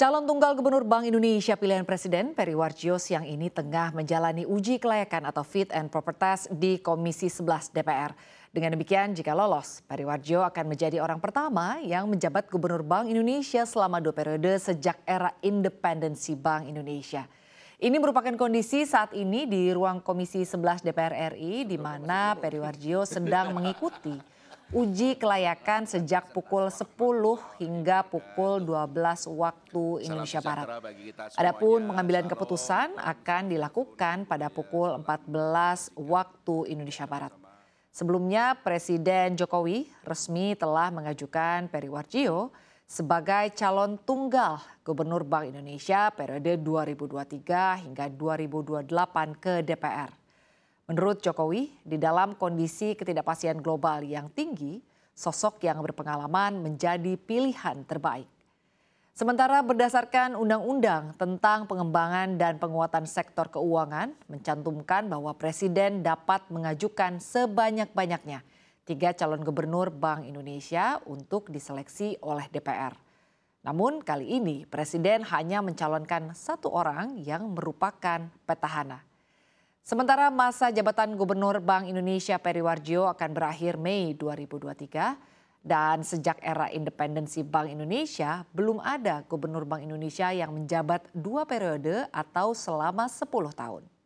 Calon tunggal Gubernur Bank Indonesia pilihan Presiden Peri Warjio siang ini tengah menjalani uji kelayakan atau fit and proper test di Komisi 11 DPR. Dengan demikian, jika lolos, Peri Warjio akan menjadi orang pertama yang menjabat Gubernur Bank Indonesia selama dua periode sejak era independensi Bank Indonesia. Ini merupakan kondisi saat ini di ruang Komisi 11 DPR RI di mana Peri Warjio sedang mengikuti uji kelayakan sejak pukul 10 hingga pukul 12 waktu Indonesia Barat. Adapun pengambilan keputusan akan dilakukan pada pukul 14 waktu Indonesia Barat. Sebelumnya Presiden Jokowi resmi telah mengajukan Warjio sebagai calon tunggal Gubernur Bank Indonesia periode 2023 hingga 2028 ke DPR. Menurut Jokowi, di dalam kondisi ketidakpastian global yang tinggi, sosok yang berpengalaman menjadi pilihan terbaik. Sementara berdasarkan undang-undang tentang pengembangan dan penguatan sektor keuangan mencantumkan bahwa presiden dapat mengajukan sebanyak-banyaknya tiga calon gubernur Bank Indonesia untuk diseleksi oleh DPR. Namun kali ini presiden hanya mencalonkan satu orang yang merupakan petahana. Sementara masa jabatan Gubernur Bank Indonesia Periwarjo akan berakhir Mei 2023 dan sejak era independensi Bank Indonesia belum ada Gubernur Bank Indonesia yang menjabat dua periode atau selama 10 tahun.